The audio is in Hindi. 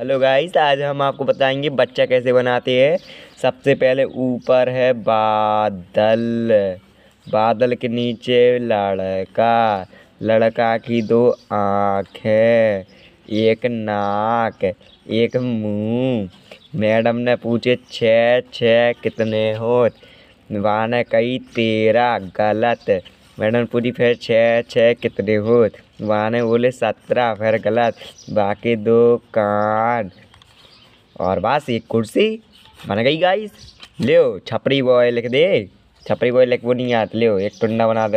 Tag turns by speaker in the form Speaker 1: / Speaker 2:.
Speaker 1: हेलो गाइस आज हम आपको बताएंगे बच्चा कैसे बनाते हैं सबसे पहले ऊपर है बादल बादल के नीचे लड़का लड़का की दो आँख है एक नाक एक मुंह मैडम ने पूछे छः छः कितने हो वहाँ ने कही तेरह गलत मैडम पूरी फिर छः छः कितने होत वहाँ ने बोले सत्रह फेर गलत बाकी दो कान और बस एक कुर्सी बन गई गाइस ले छपरी बॉय लिख दे छपरी बॉय लिख वो नहीं आते लियो एक टुंडा बना दे